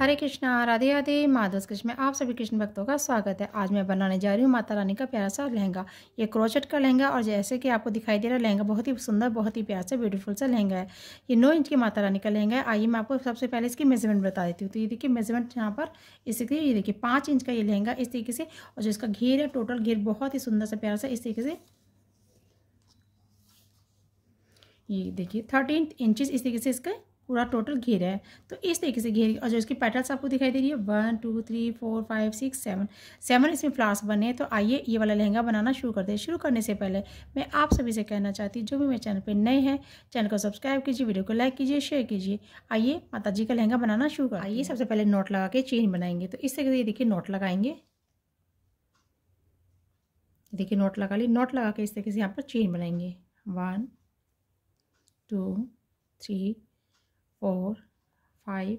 हरे कृष्णा राधे राधे माधव कृष्ण में आप सभी कृष्ण भक्तों का स्वागत है आज मैं बनाने जा रही हूँ माता रानी का प्यारा सा लहंगा ये क्रोचेट का लहंगा और जैसे कि आपको दिखाई दे रहा है लहंगा बहुत ही सुंदर बहुत ही प्यारा सा ब्यूटीफुल सा लहंगा है ये नौ इंच की माता रानी का लहंगा है आइए मैं आपको सबसे पहले इसकी मेजरमेंट बता देती हूँ तो ये देखिए मेजरमेंट यहाँ पर इस तरीके ये देखिए पाँच इंच का ये लहंगा इस तरीके से और जो इसका घेर है टोटल घेर बहुत ही सुंदर सा प्यारा सा इस तरीके से ये देखिए थर्टीन इंचज इस तरीके से इसका पूरा टोटल घेरा है तो इस तरीके से घेर और जो इसकी पैटर्स आपको दिखाई दे रही है one two three four five six seven seven इसमें फ्लावर्स बने हैं तो आइए ये वाला लहंगा बनाना शुरू करते हैं शुरू करने से पहले मैं आप सभी से कहना चाहती हूँ जो भी मेरे चैनल पर नए हैं चैनल को सब्सक्राइब कीजिए वीडियो को लाइक कीजिए शेयर कीजिए आइए माता जी का लहंगा बनाना शुरू कर आइए सबसे पहले नोट लगा के चेन बनाएंगे तो इस तरीके से देखिए नोट लगाएंगे देखिए नोट लगा ली नोट लगा के इस तरीके से यहाँ पर चेन बनाएंगे one two three four five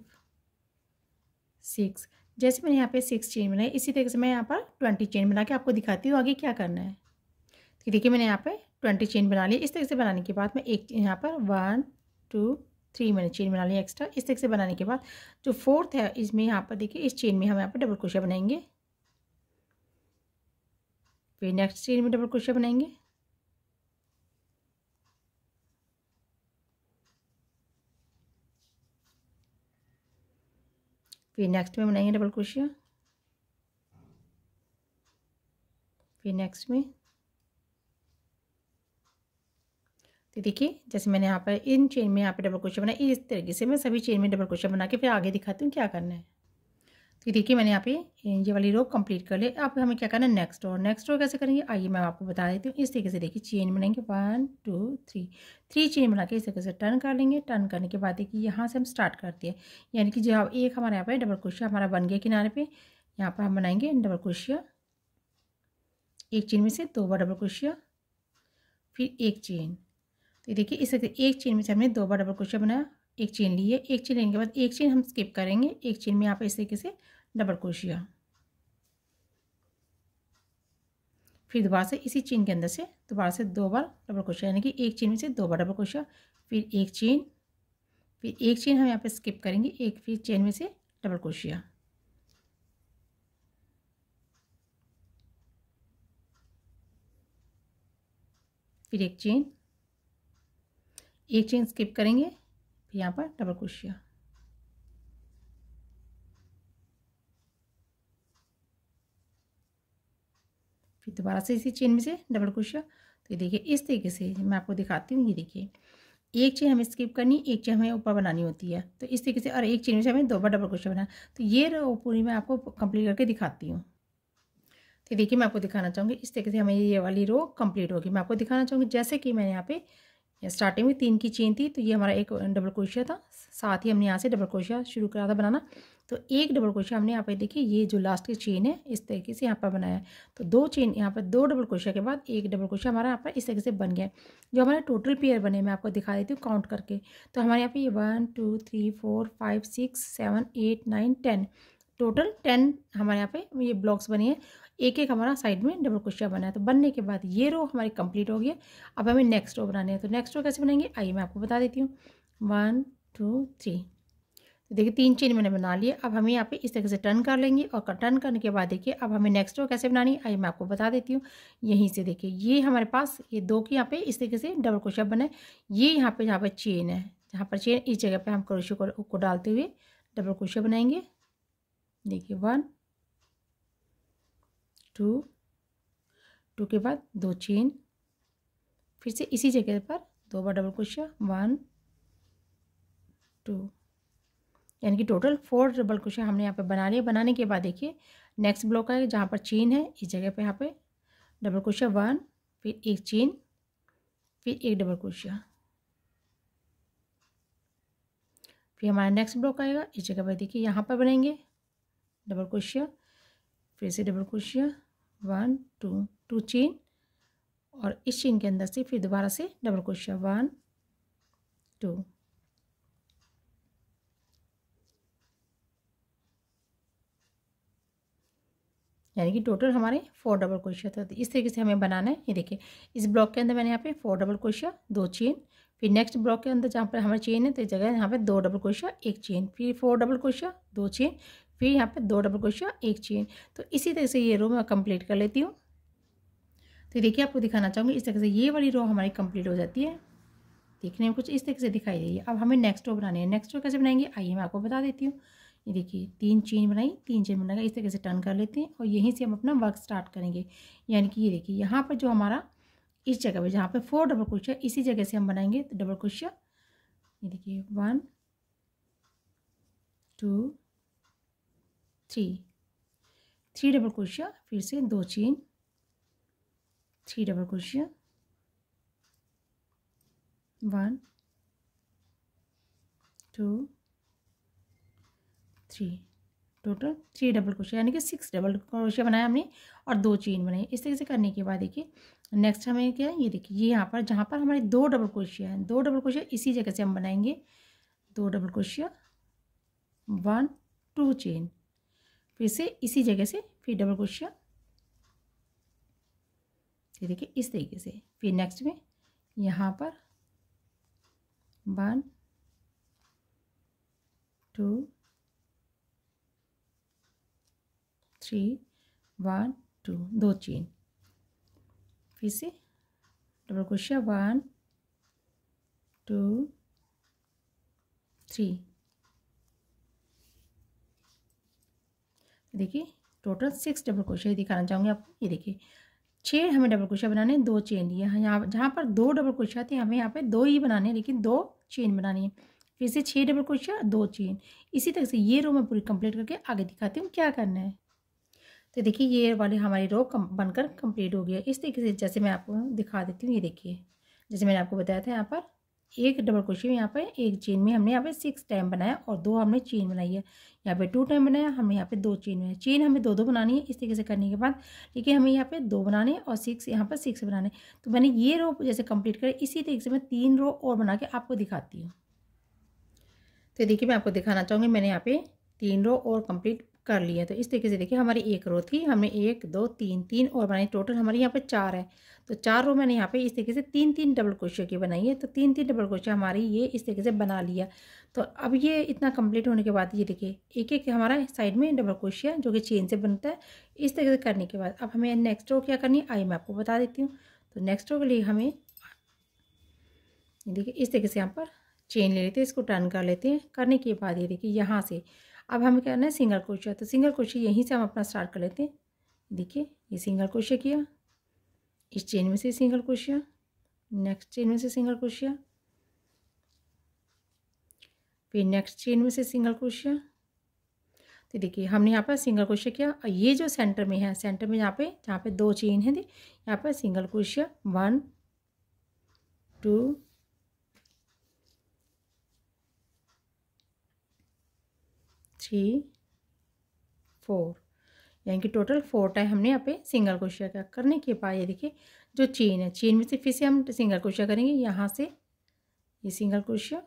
six जैसे मैंने यहाँ पे सिक्स चेन बनाई इसी तरीके से मैं यहाँ पर ट्वेंटी चेन बना के आपको दिखाती हूँ आगे क्या करना है तो देखिए मैंने यहाँ पे ट्वेंटी चेन बना ली इस तरीके से बनाने के बाद मैं एक यहाँ पर वन टू थ्री मैंने चेन बना ली एक्स्ट्रा इस तरीके से बनाने के बाद जो फोर्थ है इसमें यहाँ पर देखिए इस चेन में हम यहाँ पर डबल क्रोशिया बनाएंगे फिर नेक्स्ट चेन में डबल क्रोशिया बनाएंगे फिर नेक्स्ट में बनाएंगे डबल क्रोशिया फिर नेक्स्ट में तो देखिए जैसे मैंने यहाँ पर इन चेन में यहाँ पे डबल क्रोशिया बनाया इस तरीके से मैं सभी चेन में डबल क्रोशिया बना के फिर आगे दिखाती हूँ क्या करना है तो ये देखिए मैंने यहाँ पे ये वाली रो कंप्लीट कर ले अब हमें क्या करना है नेक्स्ट रो नेक्स्ट रो कैसे करेंगे आइए मैं आपको बता देती हूँ इस तरीके से देखिए चेन बनाएंगे one two three three chain बना के इस तरीके से टर्न कर लेंगे टर्न करने के बाद देखिए यहाँ से हम स्टार्ट करते हैं यानी कि जो एक हमारे यहाँ पर डबल क्रोशिया हमारा बन गया किनारे पर यहाँ पर हम बनाएंगे डबल क्रोशिया एक चेन में से दो बार डबल क्रोशिया फिर एक चेन तो देखिए इस तरीके एक चेन में से हमने दो बार डबल क्रोशिया बनाया एक चेन ली है एक चेन लेने के बाद एक चेन हम स्किप करेंगे एक चेन में आप इस तरीके से डबल क्रोशिया फिर दोबारा से इसी चेन के अंदर से दोबारा से दो बार डबल क्रोशिया यानी कि एक चेन में से दो बार डबल क्रोशिया फिर एक चेन फिर एक चेन हम यहाँ पे स्किप करेंगे एक फिर चेन में से डबल क्रोशिया फिर एक चेन एक चेन स्किप करेंगे फिर यहाँ पर डबल क्रोशिया फिर दोबारा से इसी चेन में से डबल क्रोशिया तो ये देखिए इस तरीके से मैं आपको दिखाती हूँ ये देखिए एक चेन हमें स्किप करनी एक चेन हमें ऊपर बनानी होती है तो इस तरीके से और एक चेन में से हमें दो बार डबल क्रोशिया बनाना तो ये पूरी मैं आपको कंप्लीट करके दिखाती हूँ तो देखिए मैं आपको दिखाना चाहूँगी इस तरीके से हमें ये वाली रो कम्प्लीट होगी मैं आपको दिखाना चाहूँगी जैसे कि मैंने यहाँ पे या स्टार्टिंग में तीन की चेन थी तो ये हमारा एक डबल क्रोशिया था साथ ही हमने यहाँ से डबल क्रोशिया शुरू करा था बनाना तो एक डबल क्रोशिया हमने यहाँ पे देखिए ये जो लास्ट की चेन है इस तरीके से यहाँ पर बनाया है तो दो चेन यहाँ पर दो डबल क्रोशिया के बाद एक डबल क्रोशिया हमारा यहाँ पर इस तरीके से बन गया जो हमारे टोटल पेयर बने मैं आपको दिखा देती हूँ काउंट करके तो हमारे यहाँ पर ये one two three four five six seven eight nine ten total ten हमारे यहाँ पे ये ब्लॉक्स बने हैं एक एक हमारा साइड में डबल क्रोशिया बना है तो बनने के बाद ये रो हमारी कंप्लीट हो गई है अब हमें नेक्स्ट रो बनाने हैं तो नेक्स्ट रो कैसे बनाएंगे आइए मैं आपको बता देती हूँ वन टू थ्री तो देखिए तीन चेन मैंने बना लिए अब हमें यहाँ पे इस तरीके से टर्न कर लेंगे और टर्न करने के बाद देखिए अब हमें नेक्स्ट रो कैसे बनानी है आइए मैं आपको बता देती हूँ यहीं से देखिए ये हमारे पास ये दो के यहाँ पे इस तरीके से डबल क्रोशिया बना है ये यहाँ पे जहाँ पर चेन है जहाँ पर चेन इस जगह पर हम क्रोशिया को, को डालते हुए डबल क्रोशिया बनाएंगे देखिए वन टू टू के बाद दो चेन फिर से इसी जगह पर दो बार डबल क्रोशिया वन टू यानी कि टोटल फोर डबल क्रोशिया हमने यहाँ पे बना लिया बनाने के बाद देखिए नेक्स्ट ब्लॉक है जहाँ पर चेन है इस जगह पे यहाँ पे डबल क्रोशिया वन फिर एक चेन फिर एक डबल क्रोशिया फिर हमारा नेक्स्ट ब्लॉक आएगा इस जगह पर देखिए यहाँ पर बनेंगे डबल क्रोशिया फिर से डबल क्रोशिया वन टू टू चेन और इस चेन के अंदर से फिर दोबारा से डबल क्रोशिया वन टू यानी कि टोटल हमारे फोर डबल क्रोशिया था तो इस तरीके से हमें बनाना है ये देखिए इस ब्लॉक के अंदर मैंने यहाँ पे फोर डबल क्रोशिया दो चेन फिर नेक्स्ट ब्लॉक के अंदर जहाँ पर हमारे चेन है तो जगह यहाँ पे दो डबल क्रोशिया एक चेन फिर फोर डबल क्रोशिया दो चेन फिर यहाँ पे दो डबल क्रोशिया एक चेन तो इसी तरह से ये रो मैं कंप्लीट कर लेती हूँ तो देखिए आपको दिखाना चाहूँगी इस तरह से ये वाली रो हमारी कंप्लीट हो जाती है देखने में कुछ इस तरीके से दिखाई दे रही है अब हमें नेक्स्ट रो बनानी है नेक्स्ट रो कैसे बनाएंगे आइए मैं आपको बता देती हूँ ये देखिए तीन चेन बनाई तीन चेन बनाकर इस तरीके से टर्न कर लेते हैं और यहीं से हम अपना वर्क स्टार्ट करेंगे यानी कि ये देखिए यहाँ पर जो हमारा इस जगह पर जहाँ पर फोर डबल क्रोशिया इसी जगह से हम बनाएंगे तो डबल क्रोशिया ये देखिए one two three three double क्रोशिया फिर से दो चेन थ्री डबल क्रोशिया one two three total three double क्रोशिया यानी कि सिक्स डबल क्रोशिया बनाया हमने और दो चेन बनाई इस तरीके से करने के बाद देखिए नेक्स्ट हमें क्या है ये देखिए ये यहाँ पर जहाँ पर हमारे दो डबल क्रोशिया हैं दो डबल क्रोशिया इसी जगह से हम बनाएंगे दो डबल क्रोशिया वन टू चेन फिर से इसी जगह से फिर डबल क्रोशिया ये देखिए इस तरीके से फिर नेक्स्ट में यहाँ पर one two three one two दो चेन फिर से डबल क्रोशिया वन टू थ्री देखिए टोटल सिक्स डबल क्रोशिया दिखाना चाहूँगी आपको ये देखिए छः हमें डबल क्रोशिया बनाने दो चेन लिए यहाँ जहाँ पर दो डबल क्रोशिया थे हमें यहाँ पे दो ही बनाने लेकिन दो चेन बनानी है फिर से छः डबल क्रोशिया दो चेन इसी तरह से ये रो मैं पूरी कंप्लीट करके आगे दिखाती हूँ क्या करना है तो देखिए ये वाले हमारे रो कम बनकर कंप्लीट हो गया इस तरीके से जैसे मैं आपको दिखा देती हूँ ये देखिए जैसे मैंने आपको बताया था यहाँ पर एक डबल क्रोशिया यहाँ पे एक चेन में हमने यहाँ पे सिक्स टाइम बनाया और दो हमने चेन बनाई है यहाँ पे टू टाइम बनाया हमने यहाँ पे दो चेन बनाया चेन हमें दो दो बनानी है इस तरीके से करने के बाद लेकिन हमें यहाँ पे दो बनाने और सिक्स यहाँ पर सिक्स बनाने तो मैंने ये रो जैसे कंप्लीट करें इसी तरीके से मैं तीन रो और बना के आपको दिखाती हूँ तो देखिए मैं आपको दिखाना चाहूँगी मैंने यहाँ पे तीन रो और कंप्लीट कर लिया तो इस तरीके से देखिए हमारी एक रो थी हमने एक दो तीन तीन और बनाई टोटल हमारे यहाँ पर चार है तो चार रो मैंने यहाँ पे इस तरीके से तीन तीन डबल क्रोशिया की बनाई है तो तीन तीन डबल क्रोशिया हमारी ये इस तरीके से बना लिया तो अब ये इतना कंप्लीट होने के बाद ये देखिए एक एक हमारा साइड में डबल क्रोशिया जो कि चेन से बनता है इस तरीके से करने के बाद अब हमें नेक्स्ट रो क्या करनी है आई मैं आपको बता देती हूँ तो नेक्स्ट रो के लिए हमें देखिए इस तरीके से यहाँ पर चेन ले लेते हैं इसको टर्न कर लेते हैं करने के बाद ये देखिए यहाँ से अब हमें करना है सिंगल क्रोशिया तो सिंगल क्रोशिया यहीं से हम अपना स्टार्ट कर लेते हैं देखिए ये सिंगल क्रोशिया किया इस चेन में से सिंगल क्रोशिया नेक्स्ट चेन में से सिंगल क्रोशिया फिर नेक्स्ट चेन में से सिंगल क्रोशिया तो देखिए हमने यहाँ पर सिंगल क्रोशिया किया और ये जो सेंटर में है सेंटर में यहाँ पे जहाँ पे दो चेन है यहाँ पर सिंगल क्रोशिया वन टू थ्री फोर यानी कि टोटल फोर टाइम हमने यहाँ पे सिंगल क्रोशिया का करने के बाद ये देखिए जो चेन है चेन में से फिर से हम सिंगल क्रोशिया करेंगे यहाँ से ये सिंगल क्रोशिया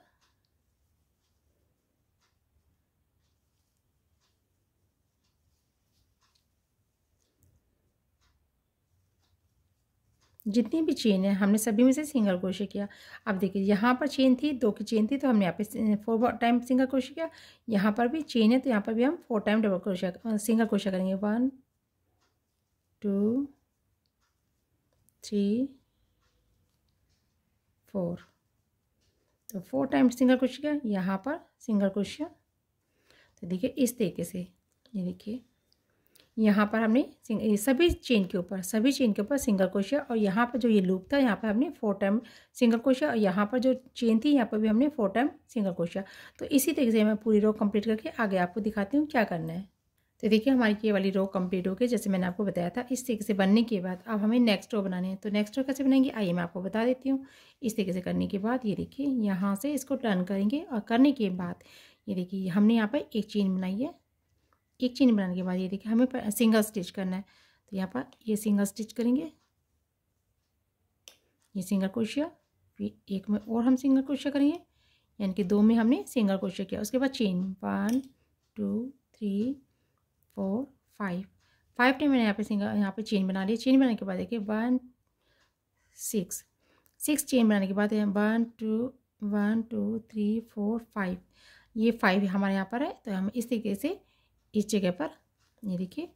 जितनी भी चेन है हमने सभी में से सिंगल क्रोशे किया अब देखिए यहाँ पर चेन थी दो की चेन थी तो हमने यहाँ पे फोर टाइम सिंगल क्रोशे किया यहाँ पर भी चेन है तो यहाँ पर भी हम four time double crochet single crochet करेंगे वन टू थ्री फोर तो फोर टाइम सिंगल क्रोशिया यहाँ पर सिंगल क्रोशिया तो देखिए इस तरीके से ये देखिए यहाँ पर हमने सभी चेन के ऊपर सभी चेन के ऊपर सिंगल क्रोशिया और यहाँ पर जो ये लूप था यहाँ पर हमने फोर टाइम सिंगल क्रोशिया और यहाँ पर जो चेन थी यहाँ पर भी हमने फोर टाइम सिंगल क्रोशिया तो इसी तरीके से मैं पूरी रो कंप्लीट करके आगे आपको दिखाती हूँ क्या करना है तो देखिए हमारी ये वाली रो कंप्लीट हो गई जैसे मैंने आपको बताया था इस तरीके से बनने के बाद अब हमें नेक्स्ट रो बनाने हैं तो नेक्स्ट रो कैसे बनाएंगे आइए मैं आपको बता देती हूँ इस तरीके से करने के बाद ये देखिए यहाँ से इसको टर्न करेंगे और करने के बाद ये देखिए हमने यहाँ पर एक चेन बनाई है एक चेन बनाने के बाद ये देखिए हमें सिंगल स्टिच करना है तो यहाँ पर ये सिंगल स्टिच करेंगे ये सिंगल क्रोशिया फिर एक में और हम सिंगल क्रोशिया करेंगे यानी कि दो में हमने सिंगल क्रोशिया किया उसके बाद chain one two three four five five time मैंने यहाँ पे सिंगल यहाँ पे चेन बना लिया चेन बनाने के बाद देखिए वन सिक्स सिक्स चेन बनाने के बाद one two one two three four five ये फाइव हमारे यहाँ पर है तो हम इस तरीके से इस जगह पर ये देखिए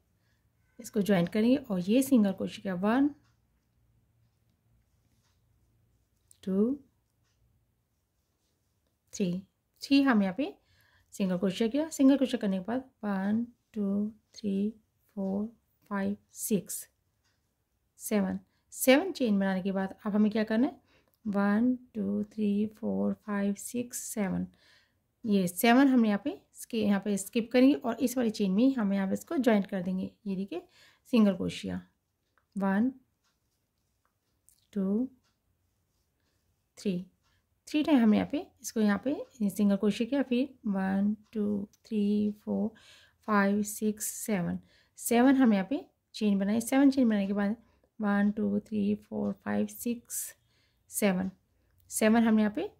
इसको ज्वाइन करेंगे और ये सिंगल क्रोशिया वन टू थ्री थ्री हम यहाँ पे सिंगल क्रोशिया किया सिंगल क्रोशिया करने के बाद one two three four five six seven seven chain बनाने के बाद अब हमें क्या करना है one two three four five six seven ये सेवन हम यहाँ पे यहाँ पे स्किप करेंगे और इस वाली चेन में हम यहाँ पे इसको ज्वाइंट कर देंगे ये देखिए सिंगल क्रोशिया one two three three time हम यहाँ पे इसको यहाँ पे सिंगल क्रोशिया किया फिर one two three four five six seven seven हम यहाँ पे चेन बनाए सेवन चेन बनाने के बाद one two three four five six seven seven हम यहाँ पे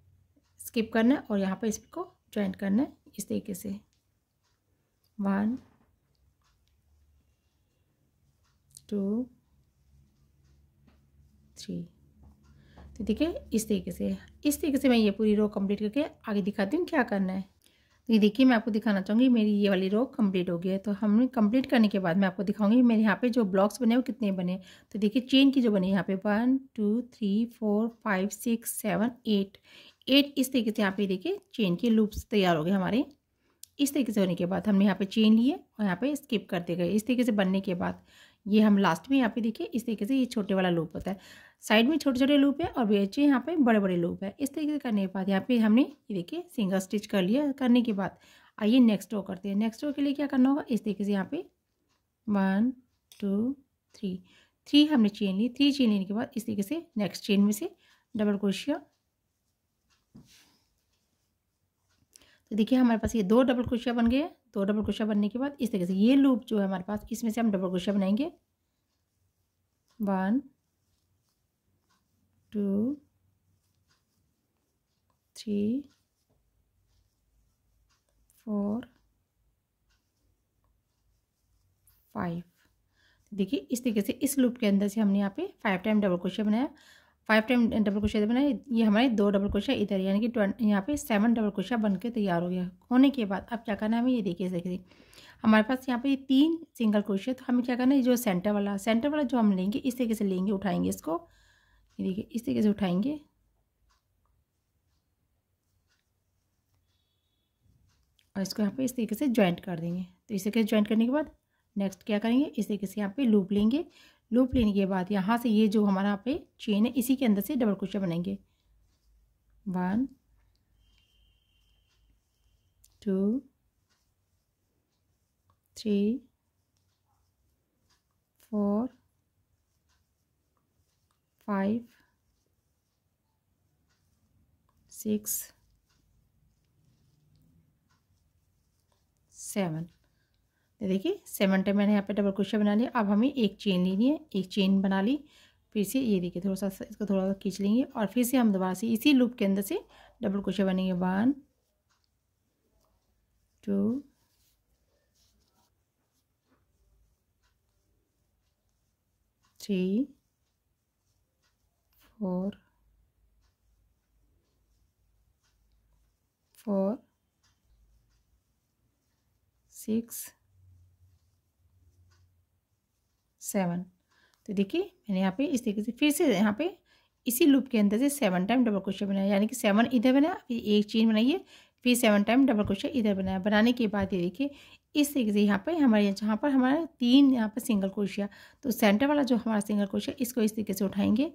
स्किप करना है और यहाँ पे इसको ज्वाइन करना है इस तरीके से वन टू थ्री तो देखिए इस तरीके से इस तरीके से मैं ये पूरी रो कंप्लीट करके आगे दिखाती हूँ क्या करना है तो ये देखिए मैं आपको दिखाना चाहूँगी मेरी ये वाली रो कंप्लीट हो गई है तो हमने कंप्लीट करने के बाद मैं आपको दिखाऊंगी मेरे यहाँ पे जो ब्लॉक्स बने वो कितने बने तो देखिए चेन की जो बनी यहाँ पे one two three four five six seven eight eight इस तरीके से यहाँ पे देखिए चेन के लूप्स तैयार हो गए हमारे इस तरीके से होने के बाद हमने यहाँ पे चेन लिए और यहाँ पे स्किप करते गए इस तरीके से बनने के बाद ये हम लास्ट में यहाँ पे देखिए इस तरीके से ये छोटे वाला लूप होता है साइड में छोटे छोटे लूप है और बेचे यहाँ पे बड़े बड़े लूप है इस तरीके से करने के बाद यहाँ पे हमने ये देखिए सिंगल स्टिच कर लिया करने के बाद आइए नेक्स्ट रो करते हैं नेक्स्ट रो के लिए क्या करना होगा इस तरीके से यहाँ पे वन टू थ्री थ्री हमने चेन ली थ्री चेन लेने के बाद इस तरीके से नेक्स्ट चेन में से डबल क्रोशिया तो देखिए हमारे पास ये दो डबल क्रोशिया बन गए दो डबल क्रोशिया बनने के बाद इस तरीके से ये लूप जो है हमारे पास इसमें से हम डबल क्रोशिया बनाएंगे one two three four five देखिए इस तरीके से इस लूप के अंदर से हमने यहाँ पे फाइव टाइम डबल क्रोशिया बनाया फाइव टाइम डबल क्रोशिया बनाए ये हमारे दो डबल क्रोशिया इधर यानी कि ट्वेंट यहाँ पे सेवन डबल क्रोशिया बन के तैयार हो गया होने के बाद अब क्या करना है हमें ये देखिए देखिए हमारे पास यहाँ पे तीन सिंगल क्रोशिया तो हमें क्या करना है जो सेंटर वाला सेंटर वाला जो हम लेंगे इस तरीके से लेंगे उठाएंगे इसको ये देखिए इस तरीके से उठाएंगे और इसको यहाँ पर इस तरीके से ज्वाइंट कर देंगे तो इस तरीके से ज्वाइंट करने के बाद नेक्स्ट क्या करेंगे इस तरीके से यहाँ पे लूप लेंगे लूप लेने के बाद यहाँ से ये जो हमारा यहाँ पे चेन है इसी के अंदर से डबल क्रोशिया बनाएंगे one two three four five six seven तो देखिए सेवन टाइम मैंने यहाँ पे डबल क्रोशिया बना लिया अब हमें एक चेन लेनी है एक चेन बना ली फिर से ये देखिए थोड़ा सा इसको थोड़ा सा खींच लेंगे और फिर से हम दोबारा से इसी लूप के अंदर से डबल क्रोशिया बनेंगे one two three four four six seven तो देखिए मैंने यहाँ पे इस तरीके से फिर से यहाँ पे इसी लूप के अंदर से सेवन टाइम डबल क्रोशिया बनाया यानी कि सेवन इधर बनाया फिर एक चेन बनाइए फिर सेवन टाइम डबल क्रोशिया इधर बनाया बनाने के बाद ये देखिए इस तरीके से यहाँ पर हमारे जहाँ पर हमारा तीन यहाँ पर सिंगल क्रोशिया तो सेंटर वाला जो हमारा सिंगल क्रोशिया इसको इस तरीके से उठाएंगे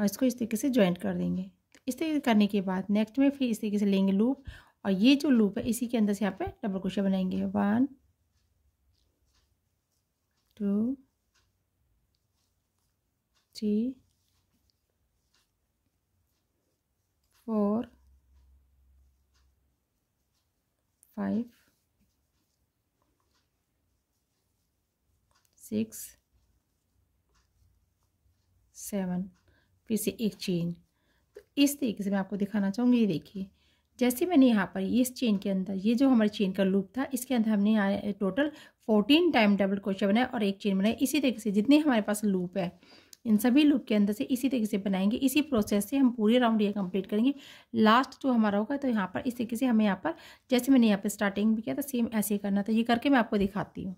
और इसको इस तरीके से ज्वाइंट कर देंगे इस तरीके से करने के बाद नेक्स्ट में फिर इस तरीके से लेंगे लूप और ये जो लूप है इसी के अंदर से यहाँ पे डबल क्रोशिया बनाएंगे one two, three, four, five six seven फिर से एक चेन तो इस तरीके से मैं आपको दिखाना चाहूँगी ये देखिए जैसे मैंने यहाँ पर इस चेन के अंदर ये जो हमारे चेन का लूप था इसके अंदर हमने टोटल फोर्टीन टाइम डबल क्वेश्चन बनाए और एक चेन बनाए इसी तरीके से जितने हमारे पास लूप है इन सभी लूप के अंदर से इसी तरीके से बनाएंगे इसी प्रोसेस से हम पूरी राउंड ये कंप्लीट करेंगे लास्ट जो हमारा होगा तो यहाँ पर इस तरीके से हमें यहाँ पर जैसे मैंने यहाँ पर स्टार्टिंग भी किया था सेम ऐसे ही करना था ये करके मैं आपको दिखाती हूँ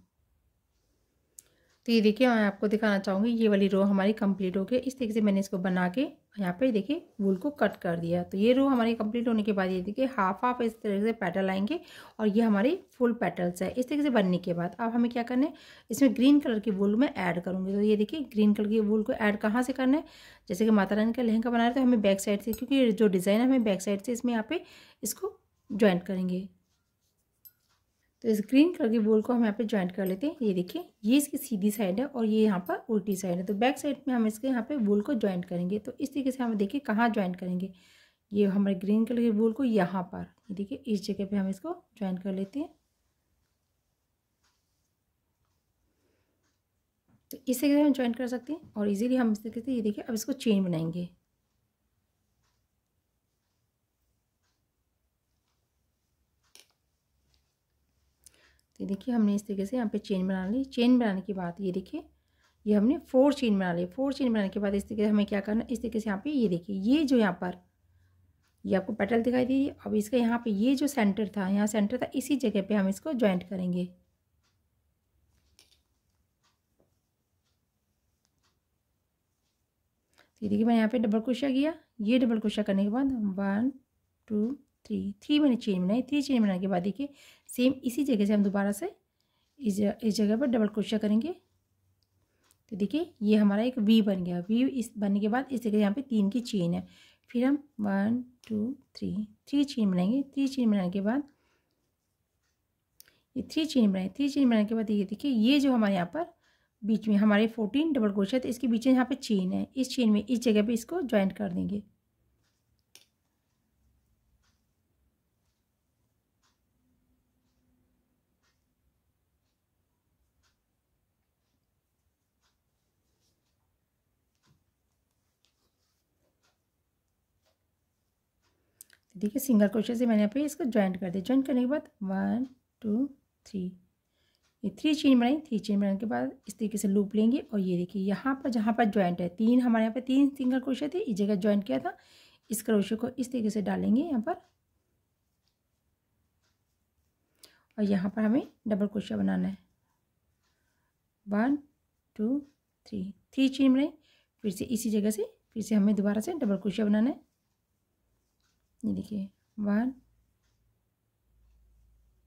तो ये देखिए मैं आपको दिखाना चाहूँगी ये वाली रो हमारी कंप्लीट हो गई इस तरीके से मैंने इसको बना के यहाँ पे देखिए वूल को कट कर दिया तो ये रो हमारी कंप्लीट होने के बाद ये देखिए हाफ हाफ इस तरीके से पैटल आएंगे और ये हमारी फुल पैटल्स है इस तरीके से बनने के बाद अब हमें क्या करना है इसमें ग्रीन कलर की वूल में ऐड करूँगी तो ये देखिए ग्रीन कलर की वूल को ऐड कहाँ से करना है जैसे कि माता रानी का लहंगा बना रहे तो हमें बैक साइड से क्योंकि जो डिज़ाइन है हमें बैक साइड से इसमें यहाँ पे इसको ज्वाइंट करेंगे तो इस ग्रीन कलर की बोल को हम यहाँ पे ज्वाइंट कर लेते हैं ये देखिए ये इसकी सीधी साइड है और ये यहाँ पर उल्टी साइड है तो बैक साइड में हम इसके यहाँ पे बोल को ज्वाइंट करेंगे तो इस तरीके से हम देखिए कहाँ ज्वाइंट करेंगे ये हमारे ग्रीन कलर की बोल को यहाँ पर ये देखिए इस जगह पे हम इसको ज्वाइंट कर लेते हैं तो इस तरीके से हम ज्वाइंट कर सकते हैं और इजीली हम इस तरीके से ये देखिए अब इसको चेन बनाएंगे तो देखिए हमने इस तरीके से यहाँ पे चेन बना ली चेन बनाने के बाद ये देखिए ये हमने फोर चेन बना ली फोर चेन बनाने के बाद इस तरीके से हमें क्या करना इस तरीके से यहाँ पे ये देखिए ये जो यहाँ पर ये आपको पेटल दिखाई दे रही है अब इसका यहाँ पे ये जो सेंटर था यहाँ सेंटर था इसी जगह पे हम इसको ज्वाइंट करेंगे तो देखिए मैंने यहाँ पे डबल क्रोशिया किया ये डबल क्रोशिया करने के बाद वन टू थ्री थ्री मैंने चेन बनाई थ्री चेन बनाने के बाद देखिए सेम इसी जगह से हम दोबारा से इस जगह इस जगह पर डबल क्रोशिया करेंगे तो देखिए ये हमारा एक वी बन गया वी इस बनने के बाद इस जगह यहाँ पे तीन की चेन है फिर हम one two three three chain बनाएंगे थ्री चेन बनाने के बाद ये थ्री चेन बनाए थ्री चेन बनाने के बाद ये देखिए ये जो हमारे यहाँ पर बीच में हमारे फोर्टीन डबल क्रोशिया तो इसके बीच में यहाँ पर चेन है इस चेन में इस जगह पर इसको ज्वाइंट कर देंगे देखिए सिंगल क्रोशे से मैंने यहाँ पे इसको ज्वाइंट कर दिया ज्वाइंट करने के बाद वन टू थ्री ये थ्री चेन बनाई थ्री चेन बनाने के बाद इस तरीके से लूप लेंगे और ये देखिए यहाँ पर जहाँ पर ज्वाइंट है तीन हमारे यहाँ पे तीन सिंगल क्रोशे थे इस जगह ज्वाइंट किया था इस क्रोशे को इस तरीके से डालेंगे यहाँ पर और यहाँ पर हमें डबल क्रोशा बनाना है one two three three chain बनाई फिर से इसी जगह से फिर से हमें दोबारा से डबल क्रोशा बनाना है ये देखिए one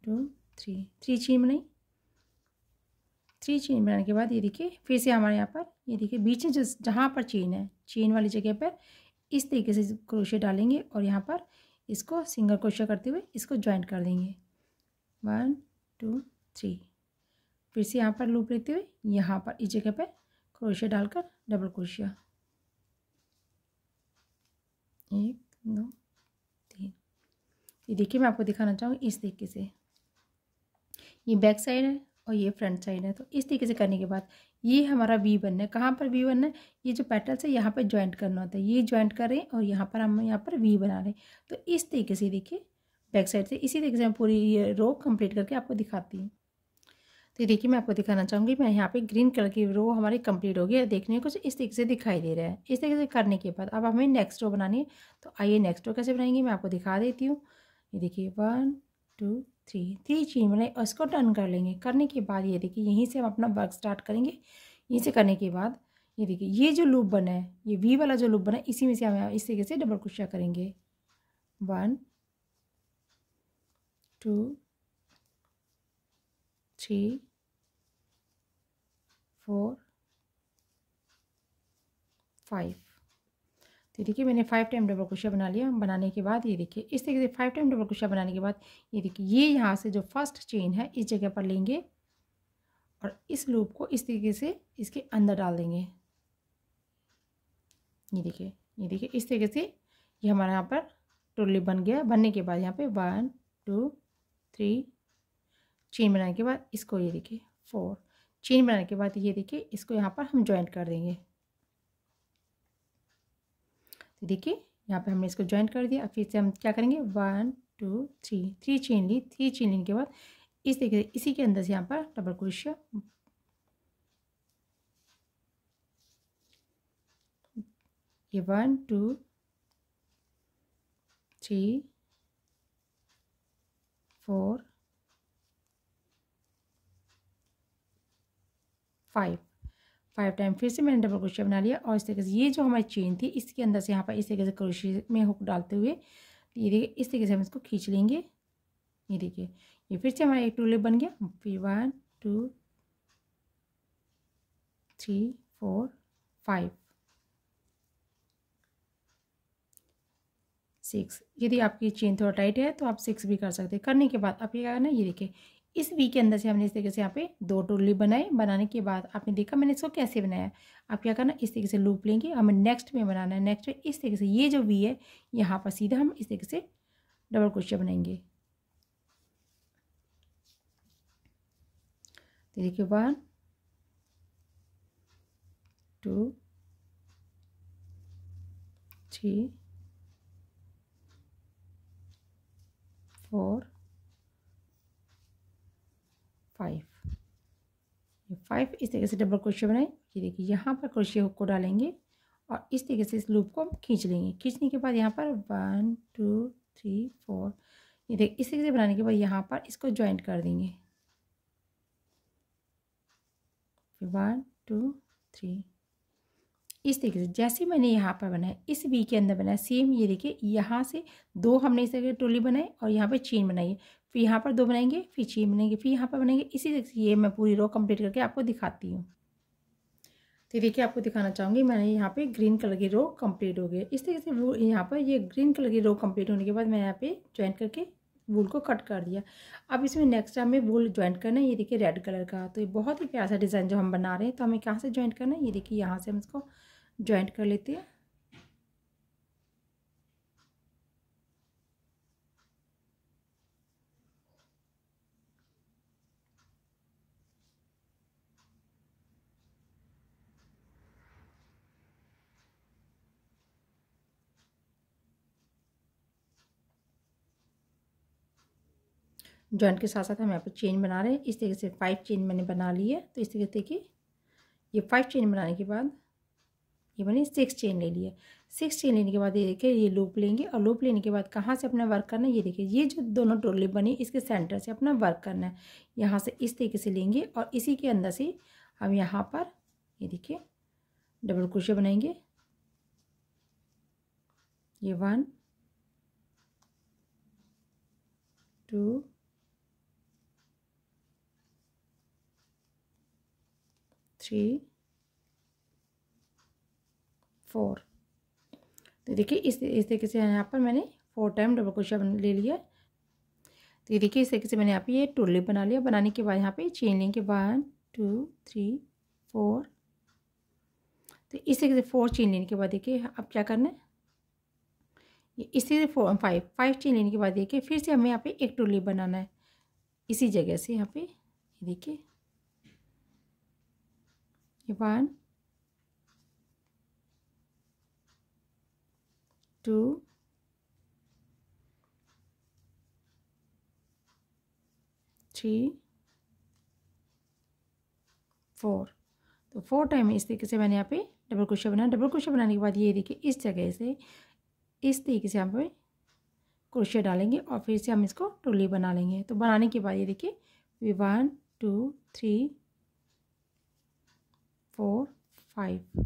two three three chain बनाई थ्री चेन बनाने के बाद ये देखिए फिर से हमारे यहाँ पर ये देखिए बीच में जिस जहाँ पर चेन है चेन वाली जगह पर इस तरीके से क्रोशे डालेंगे और यहाँ पर इसको सिंगल क्रोशे करते हुए इसको ज्वाइंट कर देंगे वन टू थ्री फिर से यहाँ पर लूप लेते हुए यहाँ पर इस जगह पर क्रोशिया डालकर डबल क्रोशिया एक दो ये देखिए मैं आपको दिखाना चाहूँ इस तरीके से ये बैक साइड है और ये फ्रंट साइड है तो इस तरीके से करने के बाद ये हमारा वी बनना है कहाँ पर वी बनना है ये जो पेटल्स है यहाँ पर ज्वाइंट करना होता है ये ज्वाइंट कर रहे हैं और यहाँ पर हम यहाँ पर वी बना रहे हैं तो इस तरीके से देखिए बैक साइड से इसी तरीके से मैं पूरी ये रो कंप्लीट करके आपको दिखाती हूँ तो देखिए मैं आपको दिखाना चाहूँगी मैं यहाँ पे ग्रीन कलर की रो हमारी कंप्लीट हो गई है देखने कुछ इस तरीके से दिखाई दे रहा है इस तरीके से करने के बाद अब हमें नेक्स्ट रो बनानी है तो आइए नेक्स्ट रो कैसे बनाएंगे मैं आपको दिखा देती हूँ ये देखिए वन टू थ्री थ्री चीन बनाए उसको इसको टर्न कर लेंगे करने के बाद ये देखिए यहीं से हम अपना वर्क स्टार्ट करेंगे यहीं से करने के बाद ये देखिए ये जो लूप बना है ये वी वाला जो लूप बना है इसी में से हम इस तरीके से डबल क्रोशिया करेंगे one two three four five तो देखिए मैंने फाइव टाइम डबल क्रोशिया बना लिया बनाने के बाद ये देखिए इस तरीके से फाइव टाइम डबल क्रोशिया बनाने के बाद ये देखिए ये यहाँ से जो फर्स्ट चेन है इस जगह पर लेंगे और इस लूप को इस तरीके से इसके अंदर डाल देंगे ये देखिए ये देखिए इस तरीके से ये हमारे यहाँ पर टोली बन गया बनने के बाद यहाँ पे वन टू थ्री चेन बनाने के बाद इसको ये देखिए फोर चेन बनाने के बाद ये देखिए इसको यहाँ पर हम ज्वाइंट कर देंगे तो देखिए यहाँ पे हमने इसको ज्वाइंट कर दिया अब फिर से हम क्या करेंगे one two three three chain ली थ्री चेन लेने के बाद इस तरीके से इसी के अंदर से यहाँ पर डबल क्रोशिया ये one two three four five five time फिर से मैंने डबल क्रोशिया बना लिया और इस तरीके से ये जो हमारी चेन थी इसके अंदर से यहाँ पर इस तरीके से क्रोशिया में हुक डालते हुए ये देखिए इस तरीके से हम इसको खींच लेंगे ये देखिए ये फिर से हमारा एक टूलेप बन गया फिर one two three four five six यदि आपकी चेन थोड़ा टाइट है तो आप सिक्स भी कर सकते हैं करने के बाद आप ये क्या करना ये देखिए इस वी के अंदर से हमने इस तरीके से यहाँ पे दो टोली बनाए बनाने के बाद आपने देखा मैंने इसको कैसे बनाया आप क्या करना इस तरीके से लूप लेंगे हमें नेक्स्ट में बनाना है नेक्स्ट में इस तरीके से ये जो वी है यहाँ पर सीधा हम इस तरीके से डबल क्रोशिया बनाएंगे देखिए one two three four five ये फाइव इस तरीके से डबल क्रोशे बनाए ये देखिए यहाँ पर क्रोशे हुक को डालेंगे और इस तरीके से इस लूप को हम खींच लेंगे खींचने के बाद यहाँ पर वन टू थ्री फोर ये देख इस तरीके से बनाने के बाद यहाँ पर इसको ज्वाइंट कर देंगे वन टू थ्री इस तरीके से जैसे मैंने यहाँ पर बनाया इस वी के अंदर बनाया सेम ये देखिए यहाँ से दो हमने इस तरह टोली बनाई और यहाँ पर चेन बनाई फिर यहाँ पर दो बनाएंगे फिर चेन बनाएंगे फिर यहाँ पर बनाएंगे इसी तरीके से ये मैं पूरी रो कम्प्लीट करके आपको दिखाती हूँ तो देखिए आपको दिखाना चाहूँगी मैंने यहाँ पे ग्रीन कलर की रो कंप्लीट हो गई इस तरीके से वो यहाँ पर ये ग्रीन कलर की रो कंप्लीट होने के बाद मैंने यहाँ पे ज्वाइन करके वूल को कट कर दिया अब इसमें नेक्स्ट हमें वूल ज्वाइन करना है ये देखिए रेड कलर का तो ये बहुत ही प्यारा सा डिज़ाइन जो हम बना रहे हैं तो हमें कहाँ से ज्वाइन करना है ये देखिए यहाँ से हम इसको ज्वाइंट कर लेते हैं जॉइंट के साथ साथ हम यहाँ पर चेन बना रहे हैं इस तरीके से फाइव चेन मैंने बना ली है तो इस तरीके की ये फाइव चेन बनाने के बाद ये बनी सिक्स चेन ले लिया सिक्स चेन लेने के बाद ये देखिए ये लूप लेंगे और लूप लेने के बाद कहाँ से अपना वर्क करना है ये देखिए ये जो दोनों टोली बनी इसके सेंटर से अपना वर्क करना है यहाँ से इस तरीके से लेंगे और इसी के अंदर से हम यहाँ पर ये देखिए डबल क्रोशे बनाएंगे ये वन टू थ्री फोर तो देखिए इस इस तरीके से यहाँ पर मैंने फोर टाइम डबल क्रोशिया ले लिया तो ये देखिए इस तरीके से मैंने यहाँ पे ये टोली बना लिया बनाने के बाद यहाँ पे चेन लेंगे वन टू थ्री फोर तो इस तरीके से फोर चेन लेने के बाद देखिए अब क्या करना है ये इस तरीके से फोर फाइव फाइव चेन लेने के बाद देखिए फिर से हमें यहाँ पे एक टोली बनाना है इसी जगह से यहाँ पे देखिए ये वन two थ्री फोर तो फोर टाइम इस तरीके से मैंने यहाँ पे डबल क्रोशिया बनाया डबल क्रोशिया बनाने के बाद ये देखिए इस जगह से इस तरीके से यहाँ पे क्रोशिया डालेंगे और फिर से हम इसको टोली बना लेंगे तो बनाने के बाद ये देखिए वी one two three four five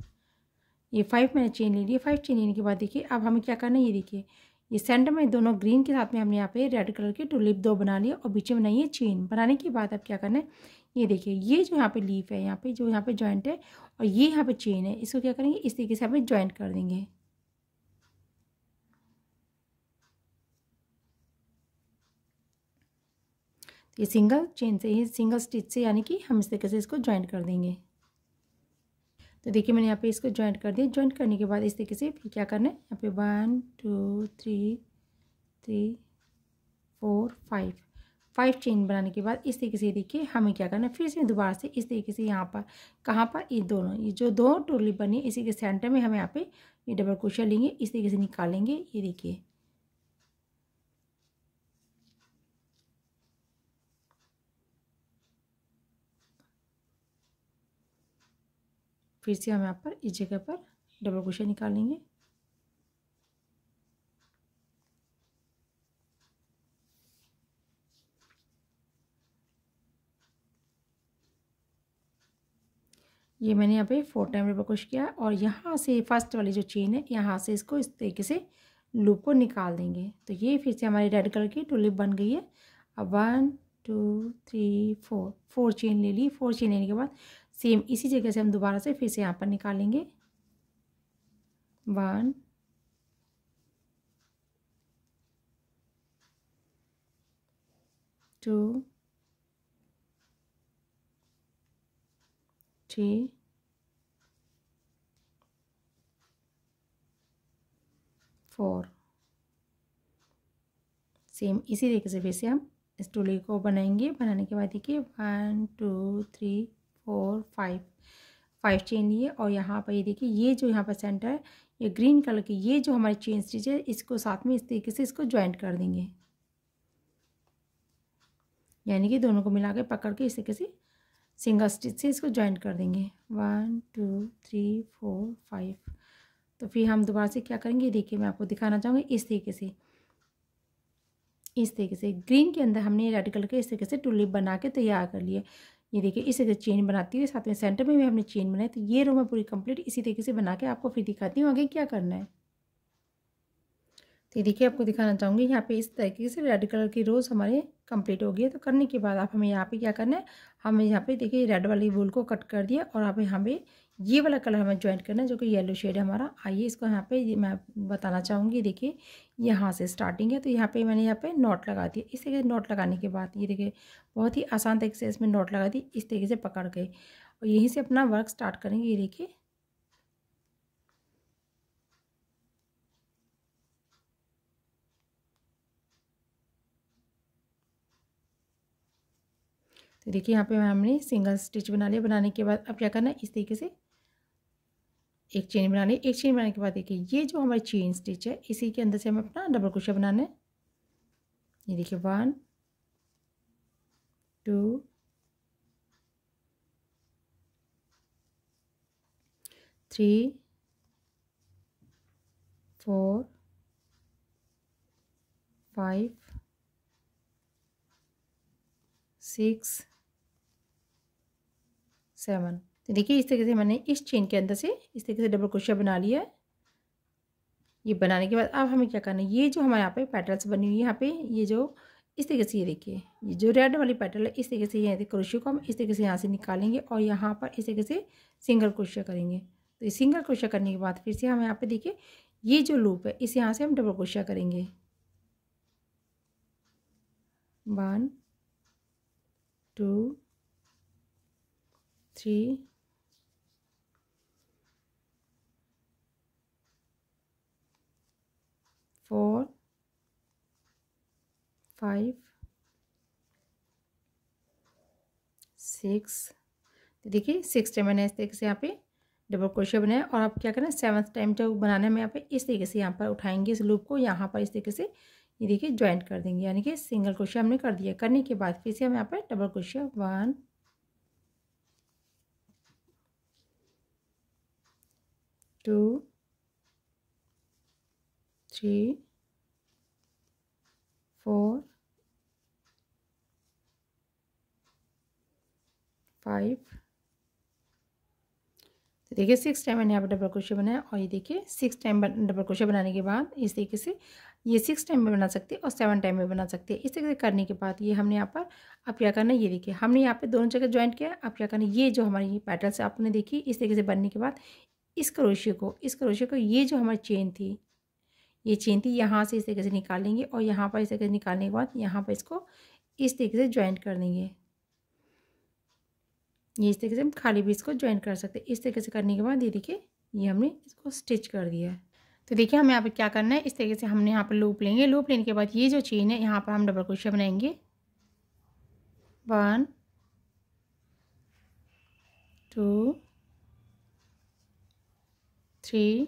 ये फाइव मैंने चेन ले ली फाइव चेन लेने के बाद देखिए अब हमें क्या करना है ये देखिए ये सेंटर में दोनों ग्रीन के साथ में हमने यहाँ पे रेड कलर के टूलिप दो बना लिए और बीच में बनाइए चेन बनाने के बाद अब क्या करना है ये देखिए ये जो यहाँ पे लीफ है यहाँ पे जो यहाँ पे जॉइंट है और ये यहाँ पे चेन है इसको क्या करेंगे इस तरीके से हमें ज्वाइंट कर देंगे तो ये सिंगल चेन से ही सिंगल स्टिच से यानी कि हम इस तरीके से इसको ज्वाइंट कर देंगे तो देखिए मैंने यहाँ पे इसको ज्वाइंट कर दिया ज्वाइंट करने के बाद इस तरीके से फिर क्या करना है यहाँ पे one two three three four five five chain बनाने के बाद इस तरीके से देखिए हमें क्या करना है फिर से दोबारा से इस तरीके से यहाँ पर कहाँ पर ये दोनों ये जो दो टोली बनी है इसी के सेंटर में हम यहाँ पे ये डबल क्रोशिया लेंगे इस तरीके से निकालेंगे ये देखिए फिर से हम यहाँ पर इस जगह पर डबल क्रोशिया निकालेंगे ये मैंने यहाँ पे फोर टाइम डबल क्रोश किया और यहाँ से फर्स्ट वाली जो चेन है यहाँ से इसको इस तरीके से लूप को निकाल देंगे तो ये फिर से हमारी रेड कलर की टूलिप बन गई है अब one two three four four chain ले ली फोर चेन लेने के बाद सेम इसी जगह से हम दोबारा से फिर से यहाँ पर निकालेंगे one two three four same इसी तरीके से फिर से हम इस टोली को बनाएंगे बनाने के बाद देखिए one two three four five five chain लिए और यहाँ पर ये देखिए ये जो यहाँ पर सेंटर है ये ग्रीन कलर की ये जो हमारी चेन स्टिच है इसको साथ में इस तरीके से इसको ज्वाइंट कर देंगे यानी कि दोनों को मिला के पकड़ के इस तरीके से सिंगल स्टिच से इसको ज्वाइंट कर देंगे one two three four five तो फिर हम दोबारा से क्या करेंगे देखिए मैं आपको दिखाना चाहूँगी इस तरीके से इस तरीके से ग्रीन के अंदर हमने रेड कलर के इस तरीके से टूलिप बना के तैयार कर लिए ये देखिए इस तरह चेन बनाती हुई साथ में सेंटर में भी हमने चेन बनाई तो ये रो मैं पूरी कंप्लीट इसी तरीके से बना के आपको फिर दिखाती हूँ आगे क्या करना है तो ये देखिए आपको दिखाना चाहूँगी यहाँ पे इस तरीके से रेड कलर की रोज़ हमारे कंप्लीट हो गई है तो करने के बाद आप हमें यहाँ पे क्या करना है हमें यहाँ पे देखिए रेड वाली वूल को कट कर दिया और आप यहाँ पर ये वाला कलर हमें ज्वाइन करना है जो कि येलो शेड है हमारा आइए इसको यहाँ पे मैं बताना चाहूँगी देखिए यहाँ से स्टार्टिंग है तो यहाँ पे मैंने यहाँ पे नॉट लगा दिया इस तरीके से नॉट लगाने के बाद ये देखिए बहुत ही आसान तरीके से इसमें नॉट लगा दी इस तरीके से पकड़ गए और यहीं से अपना वर्क स्टार्ट करेंगे ये देखिए तो देखिए यहाँ पे हमने सिंगल स्टिच बना लिया बनाने के बाद अब क्या करना है इस तरीके से एक चेन बनानी एक चेन बनाने के बाद देखिए ये जो हमारी चेन स्टिच है इसी के अंदर से हम अपना डबल क्रोशिया बनाना है ये देखिए one two three four five six seven तो देखिए इस तरीके से मैंने इस चेन के अंदर से इस तरीके से डबल क्रोशिया बना लिया है ये बनाने के बाद अब हमें क्या करना है ये जो हमारे यहाँ पे पैटर्न्स बनी हुई है यहाँ पे ये जो इस तरीके से ये देखिए ये जो रेड वाली पैटर्न है इस तरीके से ये क्रोशिया को हम इस तरीके से यहाँ से निकालेंगे और यहाँ पर इस तरीके से सिंगल क्रोशिया करेंगे तो ये सिंगल क्रोशिया करने के बाद फिर से हम यहाँ पर देखिए ये जो लूप है इस यहाँ से हम डबल क्रोशिया करेंगे one two three four five six तो देखिए सिक्स टाइम मैंने इस तरीके से यहाँ पे डबल क्रोशिया बनाया और आप क्या करना सेवन्थ टाइम जो बनाने में यहाँ पे इस तरीके से यहाँ पर उठाएंगे इस लूप को यहाँ पर इस तरीके से ये देखिए ज्वाइंट कर देंगे यानी कि सिंगल क्रोशिया हमने कर दिया करने के बाद फिर से हम यहाँ पर double crochet one two three four five तो देखिए सिक्स टाइम मैंने यहाँ पर डबल क्रोशिया बनाया और ये देखिए सिक्स टाइम डबल क्रोशिया बनाने के बाद इस तरीके से ये सिक्स टाइम में बना सकते हैं और सेवन टाइम में बना सकते हैं इस तरीके से करने के बाद ये हमने यहाँ पर अब क्या करना ये देखिए हमने यहाँ पे दोनों जगह ज्वाइंट किया अब क्या करना ये जो हमारी पैटर्न से आपने देखी इस तरीके से बनने के बाद इस क्रोशिया को इस क्रोशिया को ये जो हमारी चेन थी ये थी यहाँ से इस तरीके से निकाल लेंगे और यहाँ पर इस तरीके से निकालने के बाद यहाँ पर इसको इस तरीके से ज्वाइंट कर देंगे ये इस तरीके से हम खाली भी इसको ज्वाइन कर सकते हैं इस तरीके से करने के बाद ये देखिए ये हमने इसको स्टिच कर दिया है तो देखिए हमें यहाँ पर क्या करना है इस तरीके से हमने यहाँ पर लूप लेंगे लूप लेने के बाद ये जो चेन है यहाँ पर हम डबल क्रोशिया बनाएंगे one two three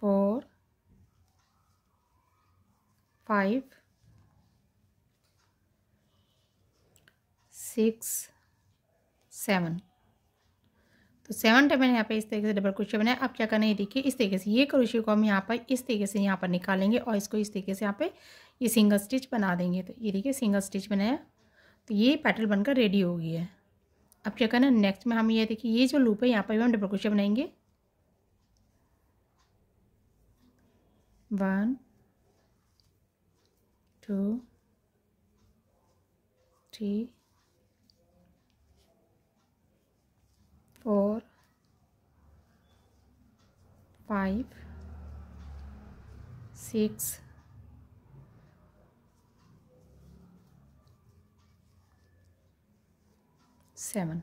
four five six seven तो सेवन टाइम मैंने यहाँ पे इस तरीके से डबल क्रोशिया बनाया अब क्या करना है देखिए इस तरीके से ये क्रोशिया को हम यहाँ पर इस तरीके से यहाँ पर निकालेंगे और इसको इस तरीके से यहाँ पे ये सिंगल स्टिच बना देंगे तो ये देखिए सिंगल स्टिच बनाया तो ये पैटर्न बनकर रेडी हो गई है अब क्या करना है नेक्स्ट में हम ये देखिए ये जो लूप है यहाँ पर भी हम डबल क्रोशिया बनाएंगे one two three four five six seven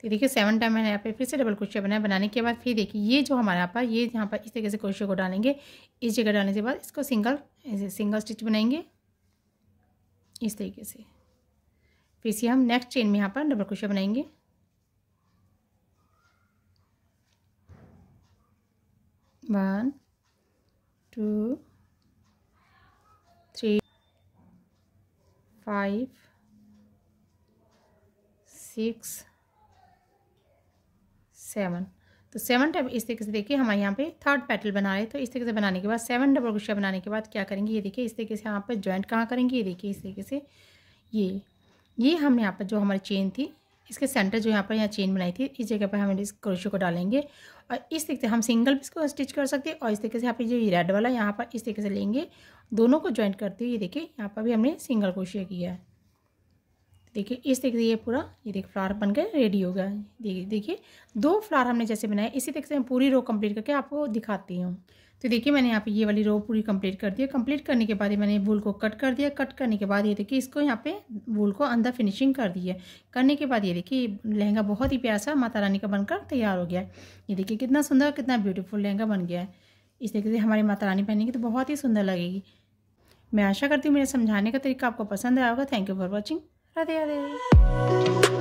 तो देखिए सेवन टाइम मैंने यहाँ पे फिर से डबल क्रोशिया बनाया बनाने के बाद फिर देखिए ये जो हमारे यहाँ पर ये यहाँ पर इस तरीके से क्रोशिया को डालेंगे इस जगह डालने के बाद इसको सिंगल ऐसे सिंगल स्टिच बनाएंगे इस तरीके से फिर इसे हम नेक्स्ट चेन में यहाँ पर डबल क्रोशिया बनाएंगे one two three five six seven तो सेवन टाइम इस तरीके से देखिए हमारे यहाँ पे थर्ड पेटल बना रहे तो इस तरीके से बनाने के बाद सेवन डबल क्रोशिया बनाने के बाद क्या करेंगे ये देखिए इस तरीके से यहाँ पर ज्वाइंट कहाँ करेंगे ये देखिए इस तरीके से ये ये हम यहाँ पर जो हमारी चेन थी इसके सेंटर जो यहाँ पर यहाँ चेन बनाई थी इस जगह पर हम इस क्रोशिया को डालेंगे और इस तरीके से हम सिंगल पीस को स्टिच कर सकते हैं और इस तरीके से यहाँ पर जो रेड वाला यहाँ पर इस तरीके से लेंगे दोनों को ज्वाइंट करते हुए ये देखिए यहाँ पर भी हमने सिंगल क्रोशिया किया है देखिए इस तरीके से ये पूरा ये देखिए फ्लावर बन के रेडी हो गया देखिए देखिए दो फ्लावर हमने जैसे बनाए इसी तरीके से मैं पूरी रो कंप्लीट करके आपको दिखाती हूँ तो देखिए मैंने यहाँ पे ये वाली रो पूरी कंप्लीट कर दी कंप्लीट करने के बाद मैंने वूल को कट कर दिया कट करने के बाद ये देखिए इसको यहाँ पे वूल को अंदर फिनिशिंग कर दी है करने के बाद ये देखिए लहंगा बहुत ही प्यारा सा माता रानी का बनकर तैयार हो गया है ये देखिए कितना सुंदर कितना ब्यूटीफुल लहंगा बन गया है इस तरीके से हमारी माता रानी पहनेगी तो बहुत ही सुंदर लगेगी मैं आशा करती हूँ मेरे समझाने का तरीका आपको पसंद आया होगा thank you for watching Adiós. adiós.